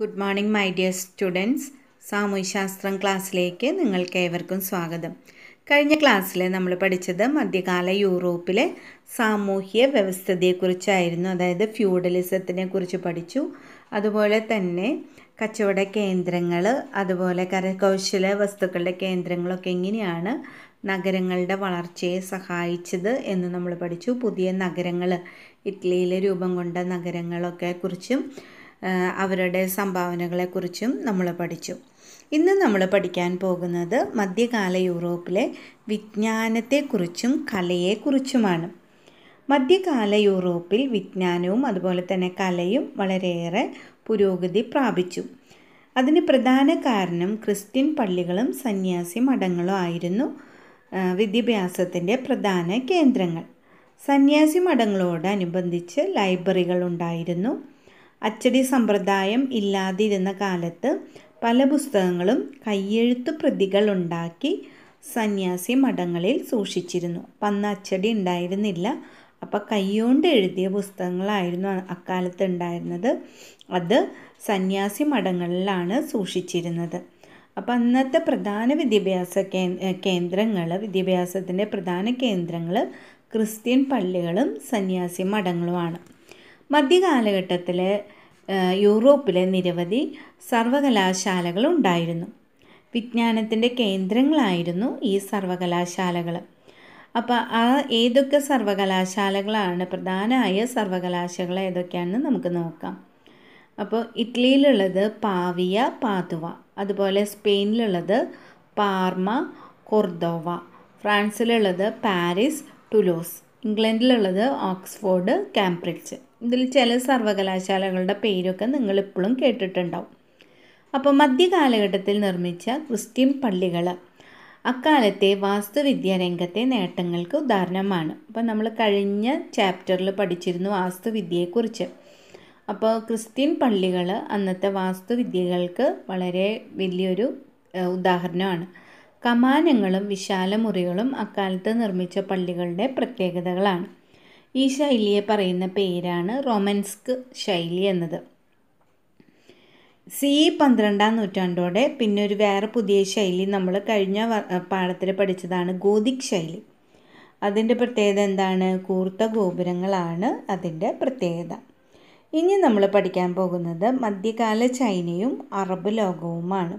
good morning my dear students സാമൂഹ്യശാസ്ത്രം ക്ലാസ്സിലേക്ക് നിങ്ങൾക്ക് ഏവർക്കും സ്വാഗതം കഴിഞ്ഞ ക്ലാസ്സിൽ നമ്മൾ പഠിച്ചത് മധ്യകാല യൂറോപ്പിലെ സാമൂഹ്യ വ്യവസ്ഥതയെക്കുറിച്ചായിരുന്നു അതായത് ഫ്യൂഡലിസത്തിനെ കുറിച്ച് പഠിച്ചു അതുപോലെ തന്നെ കച്ചവട കേന്ദ്രങ്ങൾ അതുപോലെ കരകൗശല വസ്തുക്കളുടെ കേന്ദ്രങ്ങളൊക്കെ എങ്ങനെയാണ് നഗരങ്ങളുടെ വളർച്ചയെ സഹായിച്ചത് എന്ന് നമ്മൾ പഠിച്ചു പുതിയ നഗരങ്ങൾ ഇറ്റലിയിലെ രൂപം കൊണ്ട നഗരങ്ങളൊക്കെ കുറിച്ചും അവരുടെ സംഭാവനകളെക്കുറിച്ചും നമ്മൾ പഠിച്ചു ഇന്ന് നമ്മൾ പഠിക്കാൻ പോകുന്നത് മധ്യകാല യൂറോപ്പിലെ വിജ്ഞാനത്തെക്കുറിച്ചും കലയെക്കുറിച്ചുമാണ് മധ്യകാല യൂറോപ്പിൽ വിജ്ഞാനവും അതുപോലെ തന്നെ കലയും വളരെയേറെ പുരോഗതി പ്രാപിച്ചു അതിന് പ്രധാന കാരണം ക്രിസ്ത്യൻ പള്ളികളും സന്യാസി മഠങ്ങളും ആയിരുന്നു വിദ്യാഭ്യാസത്തിൻ്റെ പ്രധാന കേന്ദ്രങ്ങൾ സന്യാസി മഠങ്ങളോടനുബന്ധിച്ച് ലൈബ്രറികൾ ഉണ്ടായിരുന്നു അച്ചടി സമ്പ്രദായം ഇല്ലാതിരുന്ന കാലത്ത് പല പുസ്തകങ്ങളും കയ്യെഴുത്തു പ്രതികളുണ്ടാക്കി സന്യാസി മഠങ്ങളിൽ സൂക്ഷിച്ചിരുന്നു അപ്പം അന്ന് അച്ചടി ഉണ്ടായിരുന്നില്ല അപ്പം കൈകൊണ്ട് എഴുതിയ പുസ്തകങ്ങളായിരുന്നു അക്കാലത്ത് ഉണ്ടായിരുന്നത് അത് സന്യാസി മഠങ്ങളിലാണ് സൂക്ഷിച്ചിരുന്നത് അപ്പം അന്നത്തെ പ്രധാന വിദ്യാഭ്യാസ കേന്ദ്രങ്ങൾ വിദ്യാഭ്യാസത്തിൻ്റെ പ്രധാന കേന്ദ്രങ്ങൾ ക്രിസ്ത്യൻ പള്ളികളും സന്യാസി മഠങ്ങളുമാണ് മധ്യകാലഘട്ടത്തിലെ യൂറോപ്പിലെ നിരവധി സർവകലാശാലകൾ ഉണ്ടായിരുന്നു വിജ്ഞാനത്തിൻ്റെ കേന്ദ്രങ്ങളായിരുന്നു ഈ സർവകലാശാലകൾ അപ്പോൾ ആ ഏതൊക്കെ സർവകലാശാലകളാണ് പ്രധാനമായ സർവകലാശാലകൾ ഏതൊക്കെയാണെന്ന് നമുക്ക് നോക്കാം അപ്പോൾ ഇറ്റലിയിലുള്ളത് പാവിയ പാതുവ അതുപോലെ സ്പെയിനിലുള്ളത് പാർമ കൊർദോവ ഫ്രാൻസിലുള്ളത് പാരീസ് ടുലോസ് ഇംഗ്ലണ്ടിലുള്ളത് ഓക്സ്ഫോർഡ് കാംബ്രിഡ്ജ് ഇതിൽ ചില സർവകലാശാലകളുടെ പേരൊക്കെ നിങ്ങൾ ഇപ്പോഴും കേട്ടിട്ടുണ്ടാവും അപ്പോൾ മധ്യകാലഘട്ടത്തിൽ നിർമ്മിച്ച ക്രിസ്ത്യൻ പള്ളികൾ അക്കാലത്തെ വാസ്തുവിദ്യാ രംഗത്തെ നേട്ടങ്ങൾക്ക് ഉദാഹരണമാണ് അപ്പോൾ നമ്മൾ കഴിഞ്ഞ ചാപ്റ്ററിൽ പഠിച്ചിരുന്നു വാസ്തുവിദ്യയെക്കുറിച്ച് അപ്പോൾ ക്രിസ്ത്യൻ പള്ളികൾ അന്നത്തെ വാസ്തുവിദ്യകൾക്ക് വളരെ വലിയൊരു ഉദാഹരണമാണ് കമാനങ്ങളും വിശാല മുറികളും അക്കാലത്ത് നിർമ്മിച്ച പള്ളികളുടെ പ്രത്യേകതകളാണ് ഈ ശൈലിയെ പറയുന്ന പേരാണ് റൊമൻസ്ക് ശൈലി എന്നത് സി പന്ത്രണ്ടാം നൂറ്റാണ്ടോടെ പിന്നെ ഒരു വേറെ പുതിയ ശൈലി നമ്മൾ കഴിഞ്ഞ പാഠത്തിൽ പഠിച്ചതാണ് ഗോതിക് ശൈലി അതിൻ്റെ പ്രത്യേകത എന്താണ് കൂർത്ത ഗോപുരങ്ങളാണ് അതിൻ്റെ പ്രത്യേകത ഇനി നമ്മൾ പഠിക്കാൻ പോകുന്നത് മധ്യകാല ചൈനയും അറബ് ലോകവുമാണ്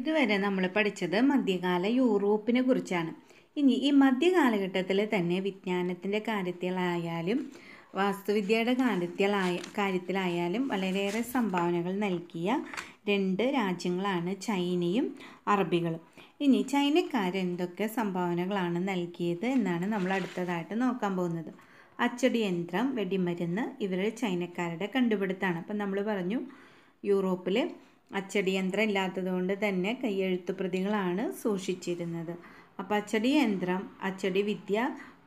ഇതുവരെ നമ്മൾ പഠിച്ചത് മധ്യകാല യൂറോപ്പിനെ കുറിച്ചാണ് ഇനി ഈ മധ്യകാലഘട്ടത്തിൽ തന്നെ വിജ്ഞാനത്തിൻ്റെ കാര്യത്തിലായാലും വാസ്തുവിദ്യയുടെ കാര്യത്തിലായ കാര്യത്തിലായാലും വളരെയേറെ സംഭാവനകൾ നൽകിയ രണ്ട് രാജ്യങ്ങളാണ് ചൈനയും അറബികളും ഇനി ചൈനക്കാർ എന്തൊക്കെ സംഭാവനകളാണ് നൽകിയത് എന്നാണ് നമ്മൾ അടുത്തതായിട്ട് നോക്കാൻ പോകുന്നത് അച്ചടി യന്ത്രം വെടിമരുന്ന് ഇവർ ചൈനക്കാരുടെ കണ്ടുപിടുത്താണ് അപ്പം നമ്മൾ പറഞ്ഞു യൂറോപ്പിൽ അച്ചടി യന്ത്രം ഇല്ലാത്തതുകൊണ്ട് തന്നെ പ്രതികളാണ് സൂക്ഷിച്ചിരുന്നത് അപ്പോൾ അച്ചടി യന്ത്രം അച്ചടി വിദ്യ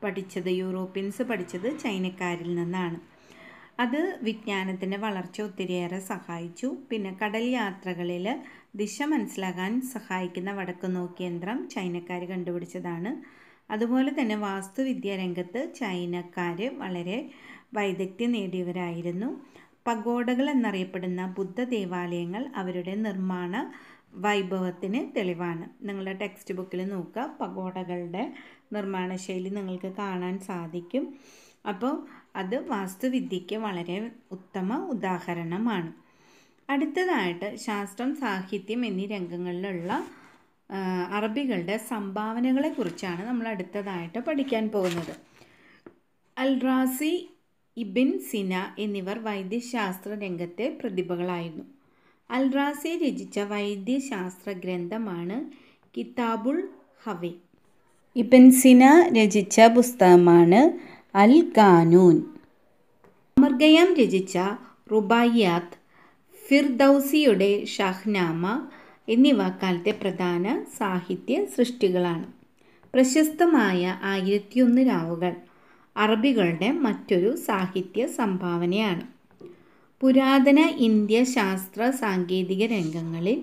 പഠിച്ചത് യൂറോപ്യൻസ് പഠിച്ചത് ചൈനക്കാരിൽ നിന്നാണ് അത് വിജ്ഞാനത്തിൻ്റെ വളർച്ച ഒത്തിരിയേറെ സഹായിച്ചു പിന്നെ കടൽ യാത്രകളിൽ ദിശ മനസ്സിലാക്കാൻ സഹായിക്കുന്ന വടക്ക് നോക്കി യന്ത്രം ചൈനക്കാർ കണ്ടുപിടിച്ചതാണ് അതുപോലെ തന്നെ വാസ്തുവിദ്യ രംഗത്ത് ചൈനക്കാർ വളരെ വൈദഗ്ധ്യം നേടിയവരായിരുന്നു പഗോഡകൾ എന്നറിയപ്പെടുന്ന ബുദ്ധ ദേവാലയങ്ങൾ അവരുടെ നിർമ്മാണ വൈഭവത്തിന് തെളിവാണ് നിങ്ങളുടെ ടെക്സ്റ്റ് ബുക്കിൽ നോക്കുക പഗോഡകളുടെ നിർമ്മാണ ശൈലി നിങ്ങൾക്ക് കാണാൻ സാധിക്കും അപ്പോൾ അത് വാസ്തുവിദ്യയ്ക്ക് വളരെ ഉത്തമ ഉദാഹരണമാണ് അടുത്തതായിട്ട് ശാസ്ത്രം സാഹിത്യം എന്നീ രംഗങ്ങളിലുള്ള അറബികളുടെ സംഭാവനകളെക്കുറിച്ചാണ് നമ്മൾ അടുത്തതായിട്ട് പഠിക്കാൻ പോകുന്നത് അൽറാസി ഇബിൻ സിന എന്നിവർ വൈദ്യശാസ്ത്ര രംഗത്തെ പ്രതിഭകളായിരുന്നു അൽറാസി രചിച്ച വൈദ്യശാസ്ത്ര ഗ്രന്ഥമാണ് കിതാബുൾ ഹവേ ഇബൻ സിന രചിച്ച പുസ്തകമാണ് അൽ ഖാനൂൻ അമർഗയാം രചിച്ച റുബായിയാത്ത് ഫിർദൌസിയുടെ ഷഹ്നാമ എന്നിവ കാലത്തെ പ്രധാന സാഹിത്യ സൃഷ്ടികളാണ് പ്രശസ്തമായ ആയിരത്തിയൊന്ന് രാവുകൾ അറബികളുടെ മറ്റൊരു സാഹിത്യ സംഭാവനയാണ് പുരാതന ഇന്ത്യ ശാസ്ത്ര സാങ്കേതിക രംഗങ്ങളിൽ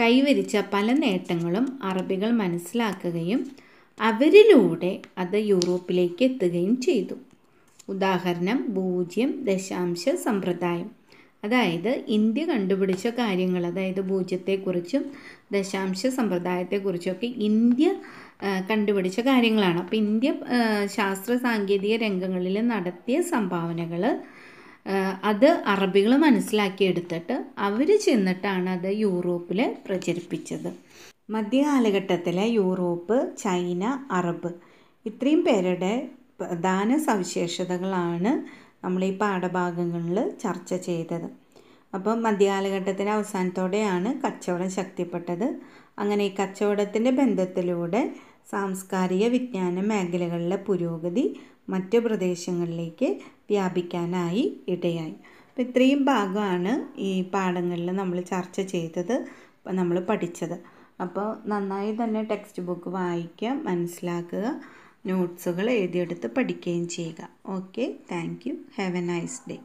കൈവരിച്ച പല നേട്ടങ്ങളും അറബികൾ മനസ്സിലാക്കുകയും അവരിലൂടെ അത് യൂറോപ്പിലേക്ക് എത്തുകയും ചെയ്തു ഉദാഹരണം പൂജ്യം ദശാംശ സമ്പ്രദായം അതായത് ഇന്ത്യ കണ്ടുപിടിച്ച കാര്യങ്ങൾ അതായത് പൂജ്യത്തെക്കുറിച്ചും ദശാംശ സമ്പ്രദായത്തെക്കുറിച്ചൊക്കെ ഇന്ത്യ കണ്ടുപിടിച്ച കാര്യങ്ങളാണ് അപ്പോൾ ഇന്ത്യ ശാസ്ത്ര സാങ്കേതിക രംഗങ്ങളിൽ നടത്തിയ സംഭാവനകൾ അത് അറബികൾ മനസ്സിലാക്കിയെടുത്തിട്ട് അവർ ചെന്നിട്ടാണ് അത് യൂറോപ്പിൽ പ്രചരിപ്പിച്ചത് മധ്യകാലഘട്ടത്തിലെ യൂറോപ്പ് ചൈന അറബ് ഇത്രയും പേരുടെ പ്രധാന സവിശേഷതകളാണ് നമ്മൾ ഈ പാഠഭാഗങ്ങളിൽ ചർച്ച ചെയ്തത് അപ്പം മധ്യകാലഘട്ടത്തിൻ്റെ അവസാനത്തോടെയാണ് കച്ചവടം ശക്തിപ്പെട്ടത് അങ്ങനെ ഈ കച്ചവടത്തിൻ്റെ ബന്ധത്തിലൂടെ സാംസ്കാരിക വിജ്ഞാന മേഖലകളിലെ പുരോഗതി മറ്റു പ്രദേശങ്ങളിലേക്ക് വ്യാപിക്കാനായി ഇടയായി അപ്പോൾ ഇത്രയും ഭാഗമാണ് ഈ പാഠങ്ങളിൽ നമ്മൾ ചർച്ച ചെയ്തത് നമ്മൾ പഠിച്ചത് അപ്പോൾ നന്നായി തന്നെ ടെക്സ്റ്റ് ബുക്ക് വായിക്കുക മനസ്സിലാക്കുക നോട്ട്സുകൾ എഴുതിയെടുത്ത് പഠിക്കുകയും ചെയ്യുക okay thank you have a nice day